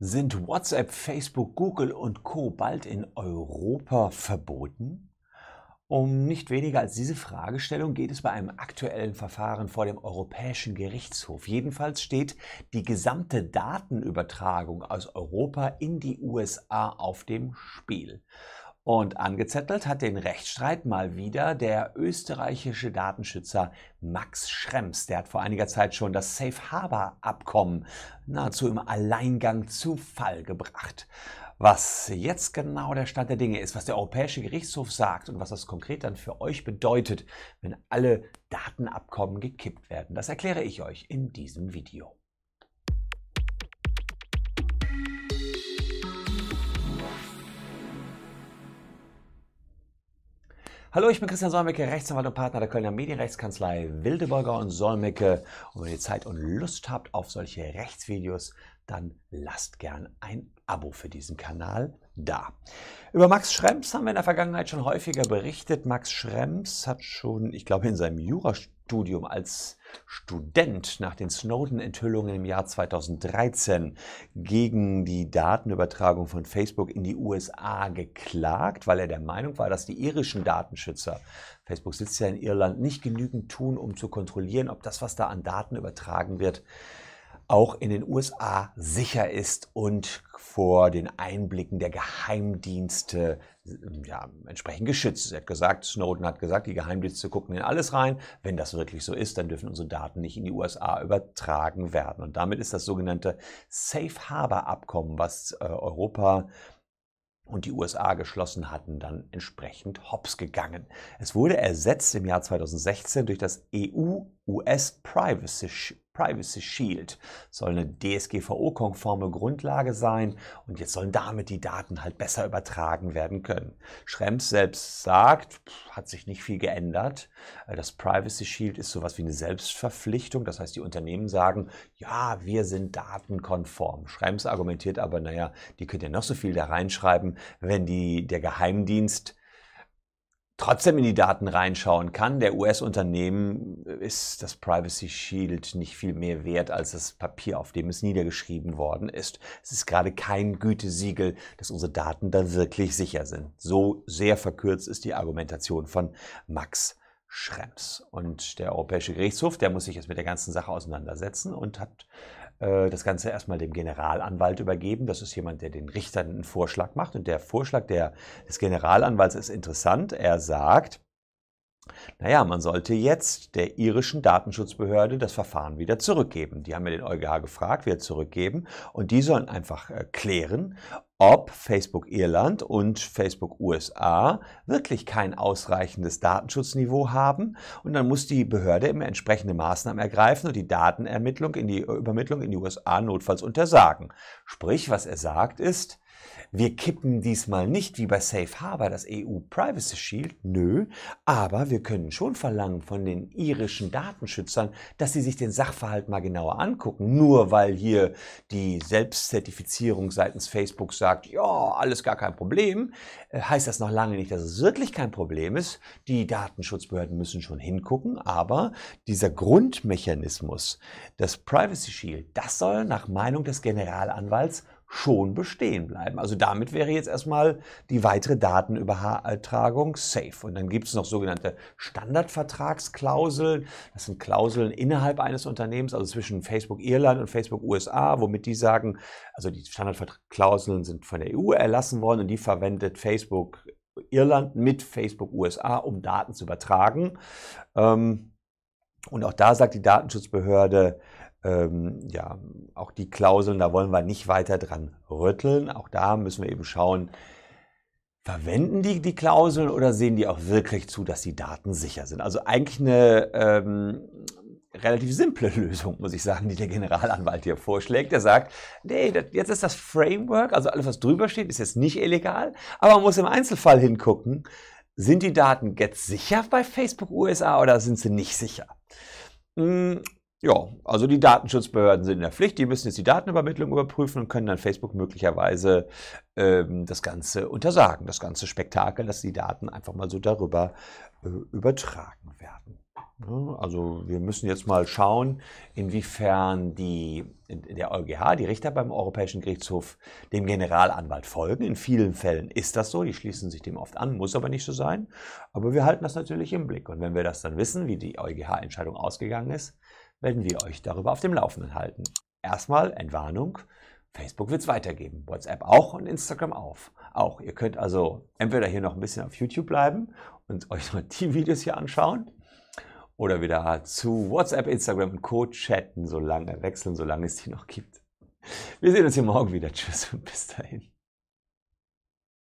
Sind WhatsApp, Facebook, Google und Co bald in Europa verboten? Um nicht weniger als diese Fragestellung geht es bei einem aktuellen Verfahren vor dem Europäischen Gerichtshof. Jedenfalls steht die gesamte Datenübertragung aus Europa in die USA auf dem Spiel. Und angezettelt hat den Rechtsstreit mal wieder der österreichische Datenschützer Max Schrems. Der hat vor einiger Zeit schon das Safe Harbor Abkommen nahezu im Alleingang zu Fall gebracht. Was jetzt genau der Stand der Dinge ist, was der Europäische Gerichtshof sagt und was das konkret dann für euch bedeutet, wenn alle Datenabkommen gekippt werden, das erkläre ich euch in diesem Video. Hallo, ich bin Christian Solmecke, Rechtsanwalt und Partner der Kölner Medienrechtskanzlei Wildeburger und Solmecke. Und wenn ihr Zeit und Lust habt auf solche Rechtsvideos, dann lasst gern ein Abo für diesen Kanal da. Über Max Schrems haben wir in der Vergangenheit schon häufiger berichtet. Max Schrems hat schon, ich glaube, in seinem Jurastudium Studium als Student nach den Snowden-Enthüllungen im Jahr 2013 gegen die Datenübertragung von Facebook in die USA geklagt, weil er der Meinung war, dass die irischen Datenschützer, Facebook sitzt ja in Irland, nicht genügend tun, um zu kontrollieren, ob das, was da an Daten übertragen wird, auch in den USA sicher ist und vor den Einblicken der Geheimdienste ja, entsprechend geschützt. Er hat gesagt, Snowden hat gesagt, die Geheimdienste gucken in alles rein. Wenn das wirklich so ist, dann dürfen unsere Daten nicht in die USA übertragen werden. Und damit ist das sogenannte Safe Harbor Abkommen, was äh, Europa und die USA geschlossen hatten, dann entsprechend hops gegangen. Es wurde ersetzt im Jahr 2016 durch das EU-US Privacy Privacy Shield soll eine DSGVO-konforme Grundlage sein und jetzt sollen damit die Daten halt besser übertragen werden können. Schrems selbst sagt, hat sich nicht viel geändert. Äh, das Privacy Shield ist sowas wie eine Selbstverpflichtung. Das heißt, die Unternehmen sagen, ja, wir sind datenkonform. Schrems argumentiert aber, naja, die könnt ihr noch so viel da reinschreiben, wenn die, der Geheimdienst trotzdem in die Daten reinschauen kann der US-Unternehmen, ist das Privacy Shield nicht viel mehr wert als das Papier, auf dem es niedergeschrieben worden ist. Es ist gerade kein Gütesiegel, dass unsere Daten da wirklich sicher sind. So sehr verkürzt ist die Argumentation von Max. Schrems. Und der Europäische Gerichtshof, der muss sich jetzt mit der ganzen Sache auseinandersetzen und hat äh, das Ganze erstmal dem Generalanwalt übergeben. Das ist jemand, der den Richtern einen Vorschlag macht. Und der Vorschlag der, des Generalanwalts ist interessant. Er sagt, naja, man sollte jetzt der irischen Datenschutzbehörde das Verfahren wieder zurückgeben. Die haben ja den EuGH gefragt, wieder zurückgeben. Und die sollen einfach äh, klären, ob Facebook Irland und Facebook USA wirklich kein ausreichendes Datenschutzniveau haben. Und dann muss die Behörde immer entsprechende Maßnahmen ergreifen und die Datenermittlung in die Übermittlung in die USA notfalls untersagen. Sprich, was er sagt ist, wir kippen diesmal nicht wie bei Safe Harbor das EU Privacy Shield, nö, aber wir können schon verlangen von den irischen Datenschützern, dass sie sich den Sachverhalt mal genauer angucken, nur weil hier die Selbstzertifizierung seitens Facebook sagt, ja, alles gar kein Problem, äh, heißt das noch lange nicht, dass es wirklich kein Problem ist. Die Datenschutzbehörden müssen schon hingucken, aber dieser Grundmechanismus, das Privacy Shield, das soll nach Meinung des Generalanwalts schon bestehen bleiben. Also damit wäre jetzt erstmal die weitere Datenübertragung safe. Und dann gibt es noch sogenannte Standardvertragsklauseln. Das sind Klauseln innerhalb eines Unternehmens, also zwischen Facebook Irland und Facebook USA, womit die sagen, also die Standardvertragsklauseln sind von der EU erlassen worden und die verwendet Facebook Irland mit Facebook USA, um Daten zu übertragen. Ähm, und auch da sagt die Datenschutzbehörde, ähm, ja, auch die Klauseln, da wollen wir nicht weiter dran rütteln. Auch da müssen wir eben schauen, verwenden die die Klauseln oder sehen die auch wirklich zu, dass die Daten sicher sind? Also eigentlich eine ähm, relativ simple Lösung, muss ich sagen, die der Generalanwalt hier vorschlägt. Er sagt, nee, das, jetzt ist das Framework, also alles, was drüber steht, ist jetzt nicht illegal, aber man muss im Einzelfall hingucken, sind die Daten jetzt sicher bei Facebook USA oder sind sie nicht sicher? Hm, ja, also die Datenschutzbehörden sind in der Pflicht, die müssen jetzt die Datenübermittlung überprüfen und können dann Facebook möglicherweise ähm, das Ganze untersagen, das ganze Spektakel, dass die Daten einfach mal so darüber äh, übertragen werden. Ne? also wir müssen jetzt mal schauen, inwiefern die, der EuGH, die Richter beim Europäischen Gerichtshof, dem Generalanwalt folgen. In vielen Fällen ist das so, die schließen sich dem oft an, muss aber nicht so sein. Aber wir halten das natürlich im Blick. Und wenn wir das dann wissen, wie die EuGH-Entscheidung ausgegangen ist, werden wir euch darüber auf dem Laufenden halten. Erstmal Entwarnung. Facebook wird es weitergeben, WhatsApp auch und Instagram auf. Auch. Ihr könnt also entweder hier noch ein bisschen auf YouTube bleiben und euch noch die Videos hier anschauen oder wieder zu WhatsApp, Instagram und Co. chatten, solange wechseln, solange es die noch gibt. Wir sehen uns hier morgen wieder. Tschüss und bis dahin.